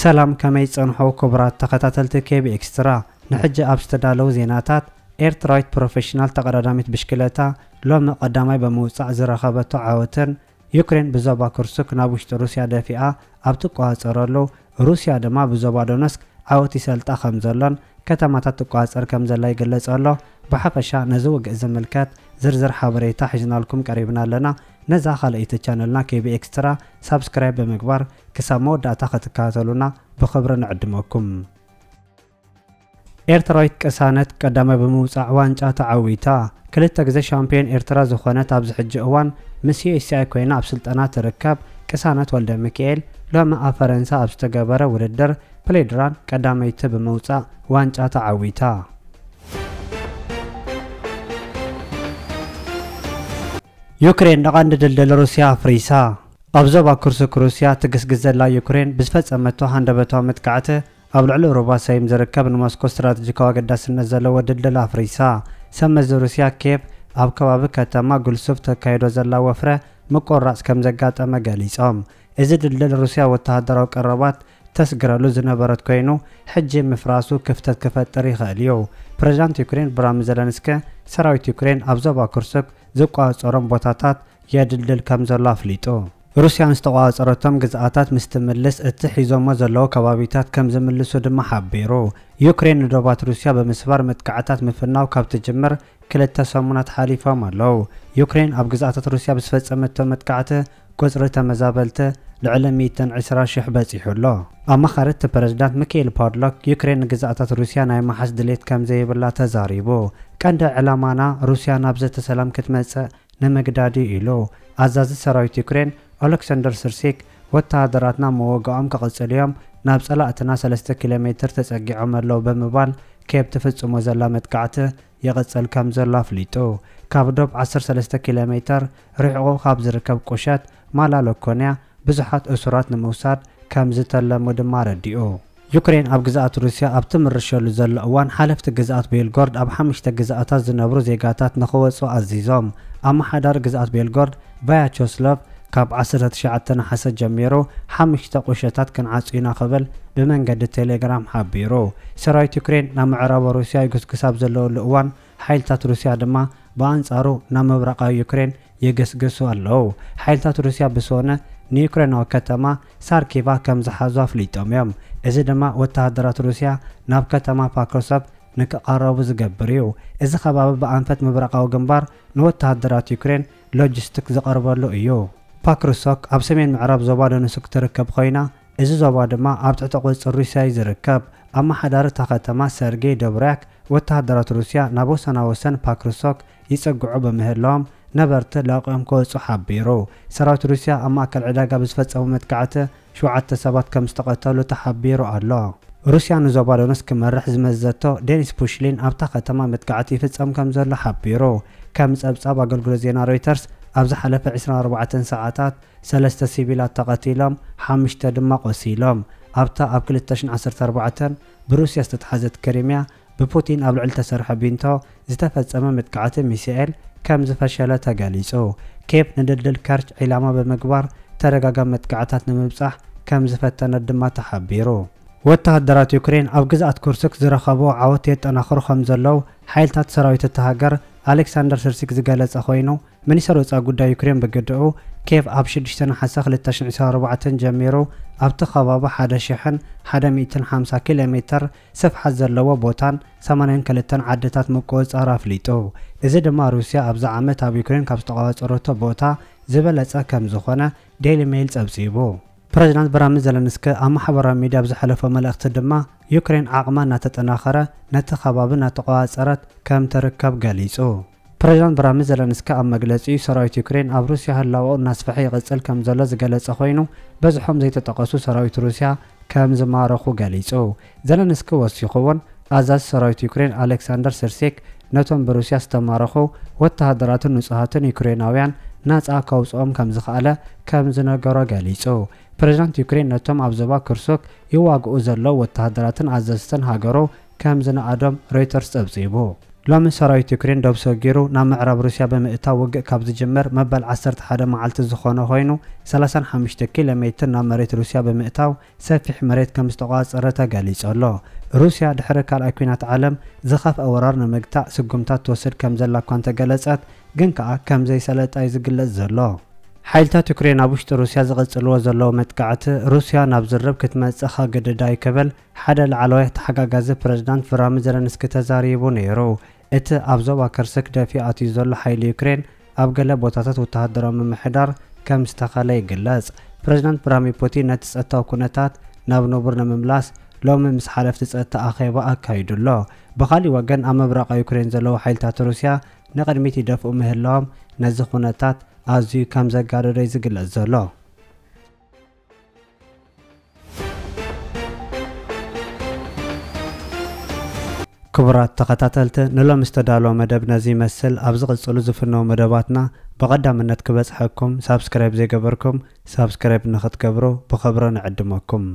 ሰላም ከመይ ፀንሖ ክቡራት ተኸታተልቲ ኬብ ኤክስትራ ንሕጂ ኣብ ዝተዳለዉ ዜናታት ኤርትራዊት ፕሮፌሽናል ተቐዳዳሚት ብሽክለታ ሎሚ ቀዳማይ ብምውፃእ ዝረኸበቶ ዓወትን ዩክሬን ብዞባ ኩርሱክ ናብ ውሽጢ ሩስያ ደፊኣ ኣብ ትቆፃፀረሉ ሩስያ ድማ ብዞባ ዶነስክ ዓወት ይሰልጣ ከም ዘሎን ከተማታት ትቆፃፀር ከም ዘላ ይገለጽ ኣሎ ብሓፈሻ ነዚ ውግእ ዝምልከት ዝርዝር ሓበሬታ ሒዝናልኩም ቀሪብና ኣለና ነዛ ኻልኦይቲ ቻነልና ኬቢ ኤክስትራ ሳብስክራይብ ብምግባር ክሳብ መወዳእታ ክትከታተሉና ብክብሪ ንዕድመኩም ኤርትራዊት ቅሳነት ቀዳማይ ብምውፃዕ ዋንጫ ተዓዊታ ክልተ ግዜ ሻምፒዮን ኤርትራ ዝኾነት ኣብዚ ሕጂ እዋን ምስ ዩኤስኣይ ኮይና ኣብ ስልጠና ትርከብ ቅሳነት ወልደ ሚካኤል ሎሚ ኣብ ፈረንሳ ኣብ ዝተገበረ ውድድር ፕሌድራን ቀዳመይቲ ብምውፃእ ዋንጫ ተዓዊታ ዩክሬን ንቐንዲ ድልድል ሩስያ ኣፍሪሳ ኣብ ዞባ ኩርስክ ሩስያ ትግስግስ ዘላ ዩክሬን ብዝፈፀመቶ ሃንደበታዊ ምጥቃዕቲ ኣብ ልዕሊ ሩባ ሰይም ዝርከብ ንሞስኮ ስትራቴጂካዊ ኣገዳስነት ዘለዎ ድልድል ኣፍሪሳ ሰመዚ ሩስያ ኬብ ኣብ ከባቢ ከተማ ጉልሱፍ ተካይዶ ዘላ ወፍረ ምቆራፅ ከም ዘጋጠመ ገሊፆም እዚ ድልድል ሩስያ ወተሃደራዊ ቀረባት ተስግረሉ ዝነበረት ኮይኑ ሕጂ ምፍራሱ ክፍተት ክፈጥር ይኽእል እዩ ፕረዚዳንት ዩክሬን ብራሚ ዘለንስከ ሰራዊት ዩክሬን ኣብ ዞባ ኩርስክ ዝቋፀሮም ቦታታት የድልድል ከም ዘሎ ኣፍሊጡ ሩስያ ምስ ግዝኣታት ምስ ትምልስ እቲ ሒዞሞ ዘለዎ ከባቢታት ከም ዝምልሱ ድማ ሓቢሩ ዩክሬን ንደባት ሩስያ ብምስባር ምጥቃዕታት ምፍናው ካብ ትጅምር ክልተ ሰሙናት ሓሊፎም ኣለው ዩክሬን ኣብ ግዝኣታት ሩስያ ብዝፈፀመቶ መጥቃዕቲ ቁፅሪ ተመዛበልቲ ልዕሊ 120,000 በፂሑ ኣሎ ኣማኻሪ እቲ ፕረዚዳንት ሚካኤል ፓድሎክ ዩክሬን ንግዝኣታት ሩስያ ናይ መሓስ ድሌት ከም ዘይብላ ተዛሪቡ ቀንዲ ዕላማና ሩስያ ናብ ዘተ ሰላም ክትመጽእ ንምግዳድ ኢሉ ኣዛዚ ሰራዊት ዩክሬን ኣሌክሳንደር ስርሲክ ወተሃደራትና መወግኦም ክቕጽል እዮም ናብ ጸላእትና 3 ኪሎ ሜትር ተጸጊዖም ኣለዉ ብምባል ኬብ ትፍጽሞ ዘላ መጥቃዕቲ ይቕጽል ከም ዘሎ ኣፍሊጡ ካብ ዶብ 13 ኪሎ ሜትር ርሕቑ ካብ ዝርከብ ቁሸት ማላሎኮንያ ብዙሓት እሱራት ንምውሳድ ከም ዝተለሙ ድማ ረዲኡ ዩክሬን ኣብ ግዛኣት ሩስያ ኣብ ትምርሸሉ ዘሎ እዋን ሓለፍቲ ግዛኣት ቤልጎርድ ኣብ ሓሙሽተ ግዛኣታት ዝነብሩ ዜጋታት ንኽወፁ ኣዚዞም ኣመሓዳሪ ግዛኣት ቤልጎርድ ባያቾስሎቭ ካብ 19 ናሓሰ ጀሚሩ ሓሙሽተ ቁሸታት ክንዓፅዩና ክብል ብመንገዲ ቴሌግራም ሓቢሩ ሰራዊት ዩክሬን ናብ ምዕራቦ ሩስያ ይግስግሳብ ዘለወሉ እዋን ሓይልታት ሩስያ ድማ ብኣንጻሩ ናብ ምብራቃዊ ዩክሬን ይግስግሱ ኣለዉ ሓይልታት ሩስያ ብስወነ ንዩክሬናዊ ከተማ ሳርኪቫ ከም ዝሓዙ ኣፍሊጦም እዮም እዚ ድማ ወተሃደራት ሩስያ ናብ ከተማ ፓክሮሰብ ንክቐረቡ ዝገብር እዩ እዚ ከባቢ ብኣንፈት ምብረቃዊ ግንባር ንወተሃደራት ዩክሬን ሎጂስቲክ ዝቐርበሉ እዩ ፓክሮሶክ ኣብ ሰሜን ምዕራብ ዞባ ደንስክ ትርከብ ኮይና እዚ ዞባ ድማ ኣብ ትሕቲ ቁፅር ሩስያ እዩ ዝርከብ ኣመሓዳሪ እታ ከተማ ሰርጌይ ደብርያክ ወተሃደራት ሩስያ ናብ ወሰናወሰን ፓክሮሶክ ይፀግዑ ብምህላዎም نبرت لاقهم كوز حبيرو سرات روسيا اما اكل عداقة بزفت او متكعتة شو عدت سبات كم استقتلو تحبيرو الله روسيا نزوبالونس كمرح زمزتو دينيس بوشلين ابتاق تمام متكعتي فتس ام كم زر لحبيرو كم سابس ابا قل قلزينا رويترز ابز حلف 24 ساعات سلست سيبيلات تقتيلهم حامش تدمق وسيلهم ابتا اب كل التشن عصر تربعتن بروسيا استتحزت كريميا ብፑቲን ኣብ ልዕሊ ተሰርሐ ቢንቶ ዝተፈጸመ ምጥቃዓትን ሚስኤል ከም ዝፈሸለ ተገሊጹ ኬፕ ንድልድል ከርች ዒላማ ብምግባር ተደጋጋሚ መጥቃዕታት ንምብጻሕ ከም ዝፈተነ ድማ ተሓቢሩ ወተሃደራት ዩክሬን ኣብ ግዝኣት ኩርስክ ዝረኸቦ ዓወት የጠናኽሩ ከም ዘለዉ ሓይልታት ሰራዊት እተሃገር ኣሌክሳንደር ስርሲክ ዝገለጸ ኮይኑ ሚኒስተር ወፃኢ ጉዳይ ዩክሬን ብግድኡ ኬቭ ኣብ 6 ሓሳ 224 ጀሚሩ ኣብቲ ከባቢ 1150 ኪሎ ሜትር ስፍሓት ዘለዎ ቦታን 82 ዓድታት ምቁፅጻር ኣፍሊጡ እዚ ድማ ሩስያ ኣብዛ ዓመት ኣብ ዩክሬን ካብ ዝተቋፀረቶ ቦታ ዝበለፀ ከም ዝኾነ ዴይሊ ሜይል ፀብፂቡ ፕረዚዳንት ብራሚ ዘለንስኪ ኣብ ማሕበራዊ ሚድያ ብዝሓለፈ መልእኽቲ ድማ ዩክሬን ዓቕማ እናተጠናኸረ ነቲ ከባቢ እናተቋፀረት ከም ትርከብ ገሊጹ ፕረዚዳንት ብራሚ ዘለንስኪ ኣብ መግለፂ ሰራዊት ዩክሬን ኣብ ሩስያ ህላውኡ እናስፍሐ ይቕፅል ከም ዘሎ ዝገለጸ ኮይኑ በዝሖም ዘይተጠቐሱ ሰራዊት ሩስያ ከም ዝማረኹ ገሊጹ ዘለንስኪ ወሲኹ እውን ኣዛዝ ሰራዊት ዩክሬን ኣሌክሳንደር ስርሴክ ነቶም ብሩስያ ዝተማረኹ ወተሃደራትን ንጹሃትን ዩክሬናውያን ናፃ ከውፅኦም ከም ዝኽኣለ ከም ዝነገሮ ገሊጹ ፕሬዚዳንት ዩክሬን ነቶም ኣብ ዞባ ክርሶክ ይዋግኡ ዘሎ ወተሃደራትን ኣዘዝትን ሃገሮ ከም ዝነኣዶም ሮይተርስ ፀብፂቡ لومن سرايت يوكرين دوب سوجيرو نام عرب روسيا بمئتا وقع كابز جمر مبل عسرت حدا معلت زخونه هينو سلاسان حمشت كيلو ميتر نام مريت روسيا بمئتاو سفح مريت كم استقاص رتا قاليس الله روسيا دحر كال اكوينات عالم زخف اورار نمقطع سقمتات توسد كم زلا كوان تقلصت ግን ከዓ ከም ዘይሰለጣይ ዝግለጽ ዘሎ ሓይልታት ዩክሬን ኣብ ውሽጢ ሩስያ ዝቐጽልዎ ዘለዎ መጥቃዕቲ ሩስያ ናብ ዝርብ ክትመጽእ ኸገደዳ ይክብል ሓደ ላዕለዋይ ተሓጋጋዚ ፕረዚዳንት ቭራሚ ዘለንስኪ ተዛሪቡ ነይሩ እቲ ኣብ ዞባ ከርሰክ ደፊኣትዩ ዘሎ ሓይሊ ዩክሬን ኣብ ገለ ቦታታት ወተሃደራዊ ምምሕዳር ከም ዝተኸለ ይግለጽ ፕረዚዳንት ቭላድሚር ፑቲን ነቲ ፀጥታዊ ኩነታት ናብ ንቡር ንምምላስ ሎሚ ምስ ሓለፍቲ ፀጥታ ኣኼባ ኣካይዱ ኣሎ ብኻሊእ ወገን ኣብ ምብራቕ ዩክሬን ዘለዉ ሓይልታት ሩስያ ንቕድሚት ይደፍኡ ምህላዎም ነዚ ኩነታት ኣዝዩ ከም ዘጋደዶ እዩ ዝግለጽ ዘሎ ክቡራት ተኸታተልቲ ንሎ ምስ ተዳለወ መደብ ነዚ ይመስል ኣብ ዝቕፅሉ ዝፍነዉ መደባትና ብቐዳምነት ክበፅሐኩም ሳብስክራይብ ዘይገበርኩም ሳብስክራይብ ንኽትገብሩ ብኽብሪ ንዕድመኩም